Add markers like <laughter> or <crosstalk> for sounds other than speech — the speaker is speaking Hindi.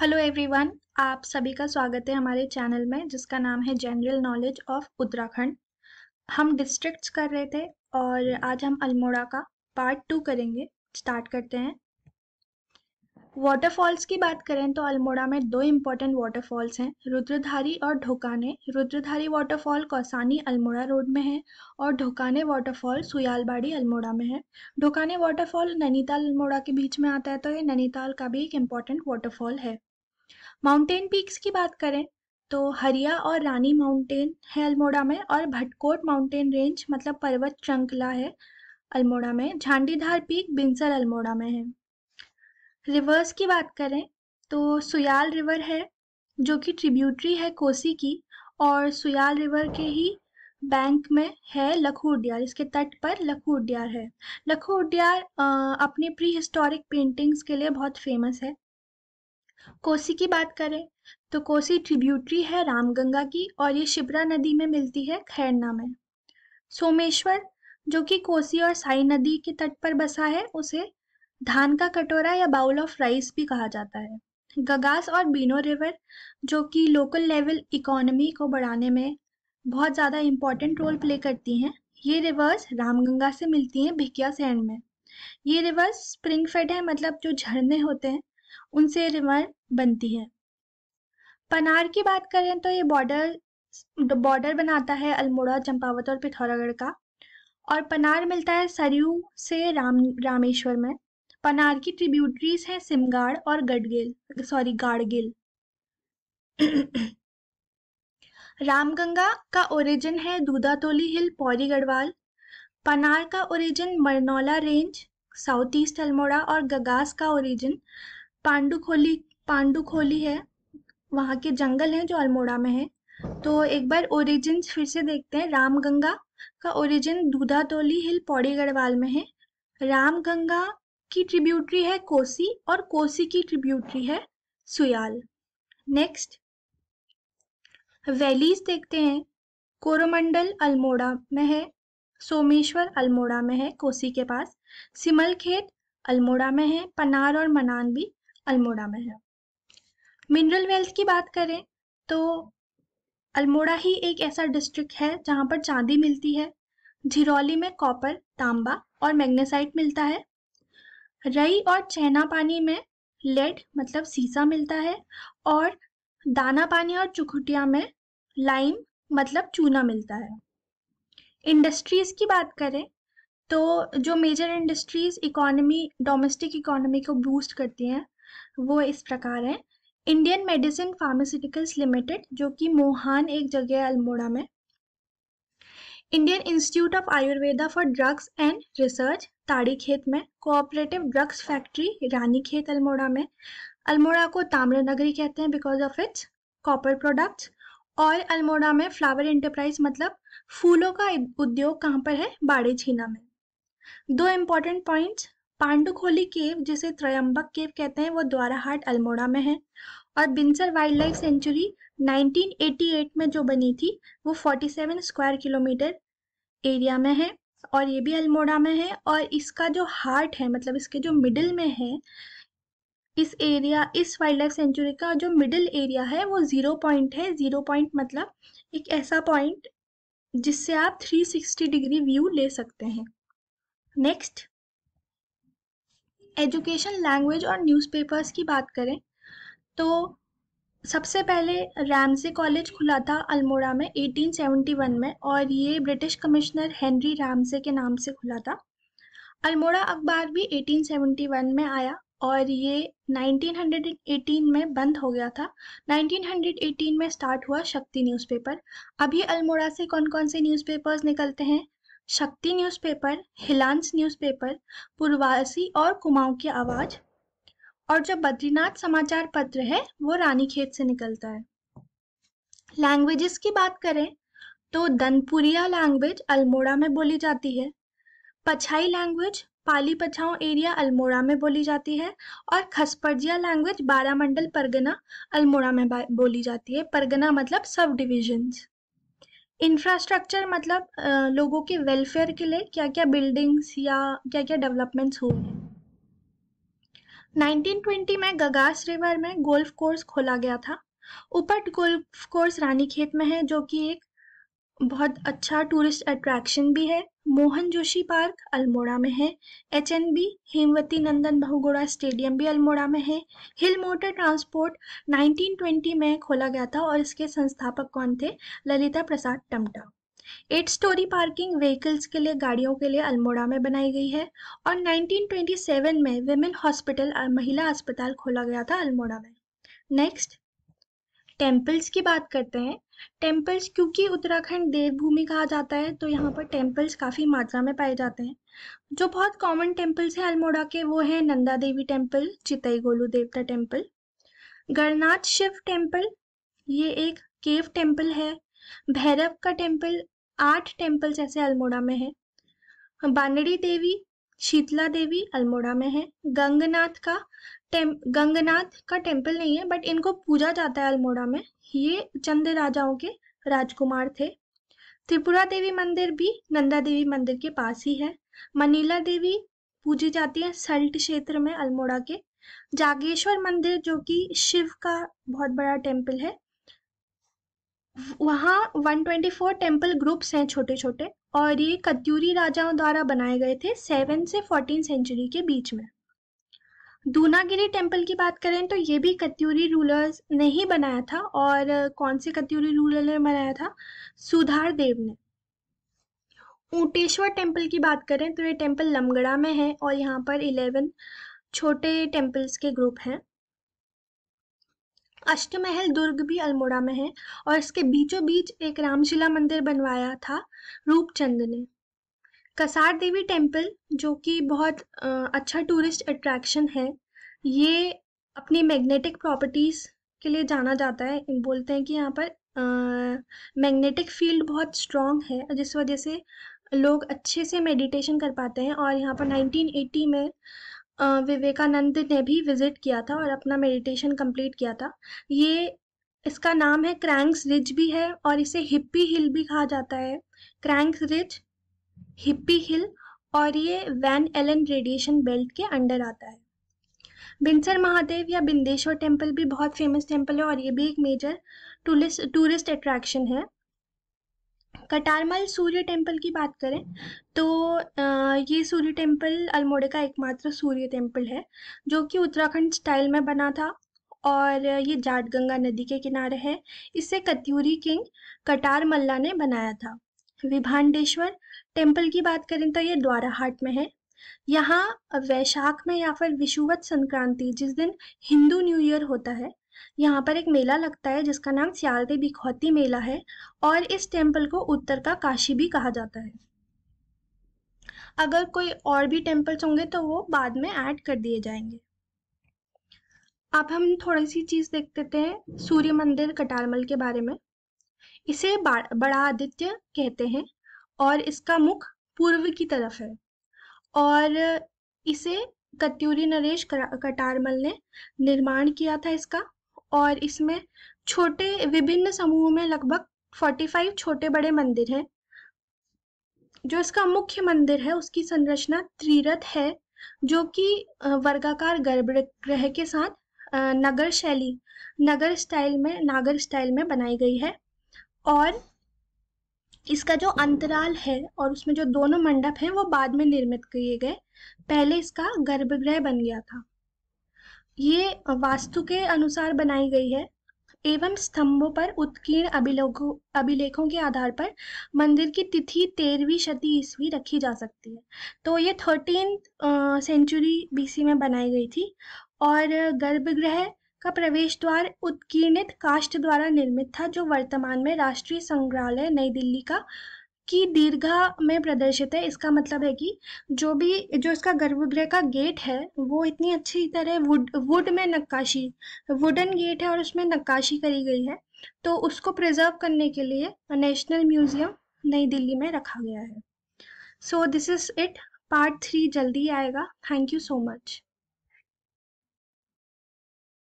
हेलो एवरीवन आप सभी का स्वागत है हमारे चैनल में जिसका नाम है जनरल नॉलेज ऑफ उत्तराखंड हम डिस्ट्रिक्ट्स कर रहे थे और आज हम अल्मोड़ा का पार्ट टू करेंगे स्टार्ट करते हैं वाटरफॉल्स की बात करें तो अल्मोड़ा में दो इम्पॉर्टेंट वाटरफॉल्स हैं रुद्रधारी और ढोकाने रुद्रधारी वाटरफॉल कौसानी अल्मोड़ा रोड में है और ढोकाने वाटरफॉल सुयालबाड़ी अल्मोड़ा में है ढोकाने वाटरफॉल नैनीताल अल्मोड़ा के बीच में आता है तो ये नैनीताल का भी एक इम्पॉर्टेंट वाटरफॉल है माउंटेन पीक्स की बात करें तो हरिया और रानी माउंटेन है अल्मोड़ा में और भटकोट माउंटेन रेंज मतलब पर्वत श्रृंखला है अल्मोड़ा में झांडीधार पीक बिंसर अल्मोड़ा में है रिवर्स की बात करें तो सुयाल रिवर है जो कि ट्रिब्यूटरी है कोसी की और सुयाल रिवर के ही बैंक में है लखू उडियार इसके तट पर लखू उडियार है लखू उडियार अपने प्री हिस्टोरिक पेंटिंग्स के लिए बहुत फेमस है कोसी की बात करें तो कोसी ट्रिब्यूटरी है रामगंगा की और ये शिप्रा नदी में मिलती है खैरना में सोमेश्वर जो कि कोसी और साई नदी के तट पर बसा है उसे धान का कटोरा या बाउल ऑफ राइस भी कहा जाता है गगास और बीनो रिवर जो कि लोकल लेवल इकोनमी को बढ़ाने में बहुत ज़्यादा इम्पॉर्टेंट रोल प्ले करती हैं ये रिवर्स रामगंगा से मिलती हैं भिकिया सैंड में ये रिवर्स स्प्रिंग फेड है मतलब जो झरने होते हैं उनसे रिवर बनती है पनार की बात करें तो ये बॉर्डर बॉर्डर बनाता है अल्मोड़ा चंपावत और पिथौरागढ़ का और पनार मिलता है सरयू से राम रामेश्वर में पनार की ट्रिब्यूटरीज हैं सिमगाड़ और गडगिल सॉरी गाड़गिल <coughs> रामगंगा का ओरिजिन है दूधातोली हिल पौरी गढ़वाल पनार का origin Marnaula range south east Almora और गगास का ओरिजिन पांडुखोली खोली है वहाँ के जंगल हैं जो अल्मोड़ा में है तो एक बार ओरिजिन फिर से देखते हैं रामगंगा का ओरिजिन दूधातोली हिल पौड़ी गढ़वाल में है रामगंगा की ट्रिब्यूटरी है कोसी और कोसी की ट्रिब्यूटरी है सुयाल नेक्स्ट वैलीज देखते हैं कोरोमंडल अल्मोड़ा में है सोमेश्वर अल्मोड़ा में है कोसी के पास सिमलखेत अल्मोड़ा में है पनार और मनान भी अल्मोड़ा में है मिनरल वेल्थ की बात करें तो अल्मोड़ा ही एक ऐसा डिस्ट्रिक्ट है जहाँ पर चांदी मिलती है झिरौली में कॉपर तांबा और मैग्नेसाइट मिलता है रई और चैना पानी में लेड मतलब सीसा मिलता है और दाना पानी और चुखुटिया में लाइम मतलब चूना मिलता है इंडस्ट्रीज़ की बात करें तो जो major industries economy domestic economy को बूस्ट करती हैं वो इस प्रकार है इंडियन मेडिसिन फार्मास्यूटिकल्स लिमिटेड जो कि मोहान एक जगह है अल्मोड़ा में Indian institute of Ayurveda for drugs and research Tadikhet में cooperative drugs factory Ranikhet Almora में अल्मोड़ा को ताम्र नगरी कहते हैं because of its copper products और अल्मोड़ा में फ्लावर इंटरप्राइज मतलब फूलों का उद्योग कहाँ पर है बाड़ी छीना में दो इम्पॉर्टेंट पॉइंट्स पांडुखोली केव जिसे त्रयंबक केव कहते हैं वो द्वाराहाट अल्मोड़ा में है और बिंसर वाइल्ड लाइफ सेंचुरी 1988 में जो बनी थी वो 47 स्क्वायर किलोमीटर एरिया में है और ये भी अल्मोड़ा में है और इसका जो हार्ट है मतलब इसके जो मिडिल में है इस एरिया इस वाइल्ड लाइफ सेंचुरी का जो मिडिल एरिया है वो ज़ीरो पॉइंट है ज़ीरो पॉइंट मतलब एक ऐसा पॉइंट जिससे आप 360 डिग्री व्यू ले सकते हैं नेक्स्ट एजुकेशन लैंग्वेज और न्यूज़पेपर्स की बात करें तो सबसे पहले रैमसे कॉलेज खुला था अल्मोड़ा में 1871 में और ये ब्रिटिश कमिश्नर हेनरी रैमसे के नाम से खुला था अल्मोड़ा अखबार भी 1871 में आया और ये 1918 में बंद हो गया था 1918 में स्टार्ट हुआ शक्ति न्यूज़पेपर अभी अल्मोड़ा से कौन कौन से न्यूज़पेपर्स निकलते हैं शक्ति न्यूज़पेपर हिलांस न्यूज़पेपर पूर्वासी और कुमाऊं की आवाज़ और जो बद्रीनाथ समाचार पत्र है वो रानीखेत से निकलता है लैंग्वेजेस की बात करें तो दनपुरिया लैंग्वेज अल्मोड़ा में बोली जाती है पछाई लैंग्वेज पाली पछाओ एरिया अल्मोड़ा में बोली जाती है और खसपरजिया लैंग्वेज बारामंडल परगना अल्मोड़ा में बोली जाती है परगना मतलब सब डिविजन्स इंफ्रास्ट्रक्चर मतलब लोगों के वेलफेयर के लिए क्या क्या बिल्डिंग्स या क्या क्या डेवलपमेंट्स हुए हैं 1920 में गगास रिवर में गोल्फ कोर्स खोला गया था उपट गोल्फ कोर्स रानीखेत में है जो कि एक बहुत अच्छा टूरिस्ट अट्रैक्शन भी है मोहन जोशी पार्क अल्मोड़ा में है H N B Hemwati Nandan Bahuguna stadium भी अल्मोड़ा में है हिल मोटर ट्रांसपोर्ट 1920 में खोला गया था और इसके संस्थापक कौन थे Lalita Prasad Tamta eight storey parking vehicles के लिए गाड़ियों के लिए अल्मोड़ा में बनाई गई है और 1927 में विमेन हॉस्पिटल महिला अस्पताल खोला गया था अल्मोड़ा में नेक्स्ट टेम्पल्स की बात करते हैं टेम्पल्स क्योंकि उत्तराखंड देवभूमि कहा जाता है तो यहाँ पर टेम्पल्स काफ़ी मात्रा में पाए जाते हैं जो बहुत कॉमन टेम्पल्स हैं अल्मोड़ा के वो हैं Nanda Devi temple Chitai Golu Devta temple गणनाथ Shiv temple ये एक केव टेम्पल है भैरव का टेम्पल आठ टेम्पल्स ऐसे अल्मोड़ा में है बानड़ी देवी शीतला देवी अल्मोड़ा में है गंगनाथ का टेम गंगनाथ का टेम्पल नहीं है बट इनको पूजा जाता है अल्मोड़ा में ये चंद राजाओं के राजकुमार थे त्रिपुरा देवी मंदिर भी नंदा देवी मंदिर के पास ही है मनीला देवी पूजी जाती है सल्ट क्षेत्र में अल्मोड़ा के जागेश्वर मंदिर जो कि शिव का बहुत बड़ा टेम्पल है वहाँ 124 टेम्पल ग्रुप्स हैं छोटे छोटे और ये कत्यूरी राजाओं द्वारा बनाए गए थे सेवन से फोर्टीन सेंचुरी के बीच में दूनागिरी टेम्पल की बात करें तो ये भी कत्यूरी रूलर्स ने ही बनाया था और कौन से कत्यूरी रूलर ने बनाया था सुधार देव ने ऊटेश्वर टेम्पल की बात करें तो ये टेम्पल लमगड़ा में है और यहाँ पर इलेवन छोटे टेम्पल्स के ग्रुप हैं अष्टमहल दुर्ग भी अल्मोड़ा में है और इसके बीचों बीच एक रामशिला मंदिर बनवाया था रूपचंद ने कसार देवी टेम्पल जो कि बहुत अच्छा टूरिस्ट अट्रैक्शन है ये अपनी मैग्नेटिक प्रॉपर्टीज़ के लिए जाना जाता है बोलते हैं कि यहाँ पर मैग्नेटिक फील्ड बहुत स्ट्रॉन्ग है जिस वजह से लोग अच्छे से मेडिटेशन कर पाते हैं और यहाँ पर 1980 में विवेकानंद ने भी विज़िट किया था और अपना मेडिटेशन कंप्लीट किया था ये इसका नाम है क्रैंक्स रिज भी है और इसे हिप्पी हिल भी कहा जाता है क्रैंक्स रिज हिप्पी हिल और ये वैन एलन रेडिएशन बेल्ट के अंडर आता है बिंसर महादेव या बिंदेश्वर टेम्पल भी बहुत फेमस टेम्पल है और ये भी एक मेजर टूरिस्ट टूरिस्ट अट्रैक्शन है कटारमल सूर्य टेम्पल की बात करें तो ये सूर्य टेम्पल अल्मोड़े का एकमात्र सूर्य टेम्पल है जो कि उत्तराखंड स्टाइल में बना था और ये जाट गंगा नदी के किनारे है इसे कत्यूरी किंग कटार मल्ला ने बनाया था विभानडेश्वर टेम्पल की बात करें तो ये द्वाराहाट में है यहाँ वैशाख में या फिर विषुवत संक्रांति जिस दिन हिंदू न्यू ईयर होता है यहाँ पर एक मेला लगता है जिसका नाम सियालदे बिखौती मेला है और इस टेम्पल को उत्तर का काशी भी कहा जाता है अगर कोई और भी टेम्पल्स होंगे तो वो बाद में ऐड कर दिए जाएंगे अब हम थोड़ी सी चीज देख देते हैं सूर्य मंदिर कटारमल के बारे में इसे बड़ा आदित्य कहते हैं और इसका मुख पूर्व की तरफ है और इसे कत्यूरी नरेश कटारमल ने निर्माण किया था इसका और इसमें छोटे विभिन्न समूहों में लगभग 45 छोटे बड़े मंदिर हैं जो इसका मुख्य मंदिर है उसकी संरचना त्रिरथ है जो कि वर्गाकार गर्भगृह के साथ नगर शैली नगर स्टाइल में नागर स्टाइल में बनाई गई है और इसका जो अंतराल है और उसमें जो दोनों मंडप हैं वो बाद में निर्मित किए गए पहले इसका गर्भगृह बन गया था ये वास्तु के अनुसार बनाई गई है एवं स्तंभों पर उत्कीर्ण अभिलेखों अभिलेखों के आधार पर मंदिर की तिथि तेरहवीं शती ईस्वी रखी जा सकती है तो ये थर्टीन सेंचुरी बीसी में बनाई गई थी और गर्भगृह का प्रवेश द्वार उत्कीर्णित काष्ठ द्वारा निर्मित था जो वर्तमान में राष्ट्रीय संग्रहालय नई दिल्ली का की दीर्घा में प्रदर्शित है इसका मतलब है कि जो भी जो इसका गर्भगृह का गेट है वो इतनी अच्छी तरह वुड वुड में नक्काशी वुडन गेट है और उसमें नक्काशी करी गई है तो उसको प्रिजर्व करने के लिए नेशनल म्यूजियम नई दिल्ली में रखा गया है so this is it part three जल्दी आएगा थैंक यू सो मच